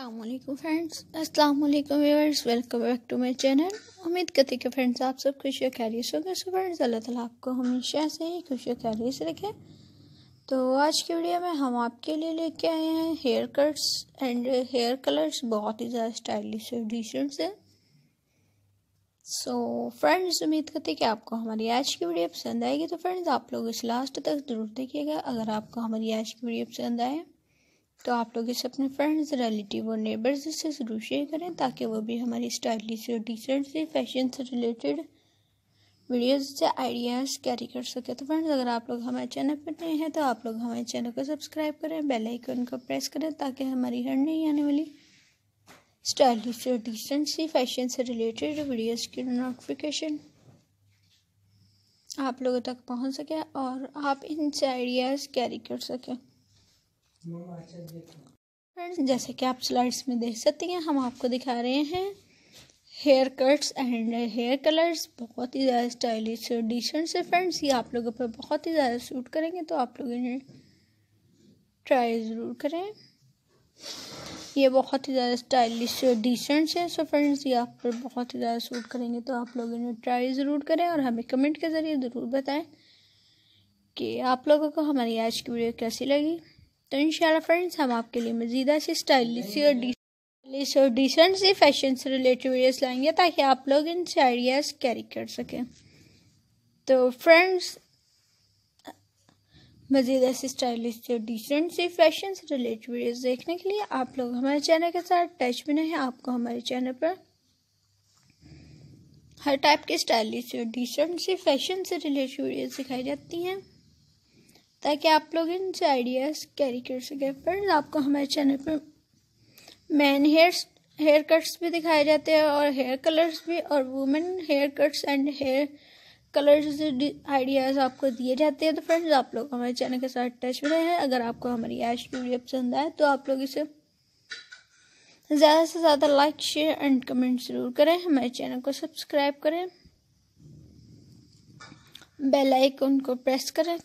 अल्लाम फ्रेंड्स अस्सलाम viewers welcome back to my channel उम्मीद करती कि फ्रेंड्स आप सब खुश खैरियत से होंगे फ्रेंड्स अल्लाह ताला आपको हमेशा से ही खुश खैरियत से रखे तो आज की वीडियो में हम आपके लिए लेके आए हैं hair cuts and hair colours बहुत ही ज़्यादा स्टाइलिश और डिशेंट्स है सो फ्रेंड्स उम्मीद करते कि आपको हमारी आज की वीडियो पसंद आएगी तो फ्रेंड्स आप लोग इस लास्ट तक ज़रूर देखिएगा अगर आपको हमारी आज की वीडियो पसंद आए तो आप लोग इसे अपने फ्रेंड्स रिलेटिव और नेबर्स से ज़रूर शेयर करें ताकि वो भी हमारी स्टाइलिश और डिसेंट से फैशन से रिलेटेड वीडियोस से आइडियाज़ कैरी कर सके तो फ्रेंड्स अगर आप लोग हमारे चैनल पर नए हैं तो आप लोग हमारे चैनल को सब्सक्राइब करें बेल आइकन को प्रेस करें ताकि हमारी हर नई आने वाली स्टाइलिश और डिसेंट सी फैशन से रिलेटेड वीडियोज़ की नोटिफिकेशन आप लोगों तक पहुंच सके और आप इनसे आइडियाज़ कैरी कर सकें फ्रेंड्स जैसे कि आप स्लाइड्स में देख सकती हैं हम आपको दिखा रहे हैं hair cuts and hair colours बहुत ही ज़्यादा स्टाइलिश डिशन से फ्रेंड्स ये आप लोगों पर बहुत ही ज़्यादा सूट करेंगे तो आप लोग इन्हें ट्राई ज़रूर करें ये बहुत ही ज़्यादा स्टाइलिश डिसेंट है सो फ्रेंड्स ये आप पर बहुत ही ज़्यादा सूट करेंगे तो आप लोग इन्हें ट्राई ज़रूर करें और हमें कमेंट के ज़रिए ज़रूर बताएँ कि आप लोगों को हमारी आज की वीडियो कैसी लगी तो इन फ्रेंड्स हम आपके लिए मजीदा से स्टाइलिश और और डिसेंट से फैशन से रिलेटेड वीडियोस लाएंगे ताकि आप लोग इनसे आइडियाज़ कैरी कर सकें तो फ्रेंड्स मज़ीद ऐसे स्टाइलिश और डिसेंट से फैशन से रिलेटेड वीडियोस देखने के लिए आप लोग हमारे चैनल के साथ टच में रहें आपको हमारे चैनल पर हर टाइप के स्टाइलिश और डिसेंट से फैशन से रिलेटेड वीडियोज दिखाई जाती हैं ताकि आप लोग इन आइडियाज़ कैरी कर सकें फ्रेंड्स आपको हमारे चैनल पर मैन हेयर हेयर कट्स भी दिखाए जाते हैं और हेयर कलर्स भी और women hair cuts and hair colours ideas आपको दिए जाते हैं तो फ्रेंड्स आप लोग हमारे चैनल के साथ टच में रहें अगर आपको हमारी आज वीडियो पसंद आए तो आप लोग इसे ज़्यादा से ज़्यादा लाइक शेयर एंड कमेंट ज़रूर करें हमारे चैनल को सब्सक्राइब करें बेल आइकन को प्रेस करें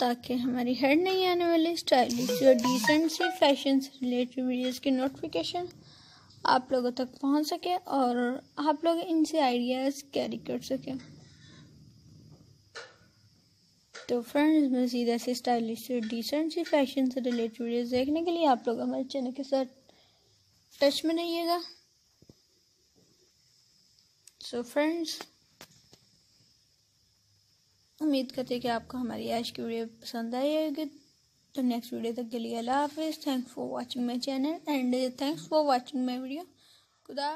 ताकि हमारी हेड नहीं आने वाले स्टाइलिश और डिसेंट से फैशन से रिलेटेड वीडियोस की नोटिफिकेशन आप लोगों तक पहुंच सके और आप लोग इनसे आइडियाज़ कैरी कर सकें तो फ्रेंड्स मज़ीद से स्टाइलिश और डिसेंट सी फैशन से रिलेटेड वीडियोस देखने के लिए आप लोग हमारे चैनल के साथ टच में रहिएगा सो फ्रेंड्स उम्मीद करते हैं कि आपको हमारी आज की वीडियो पसंद आई होगी तो नेक्स्ट वीडियो तक के लिए अल्लाह हाफिज़ thanks for watching my channel and thanks for watching my video खुदा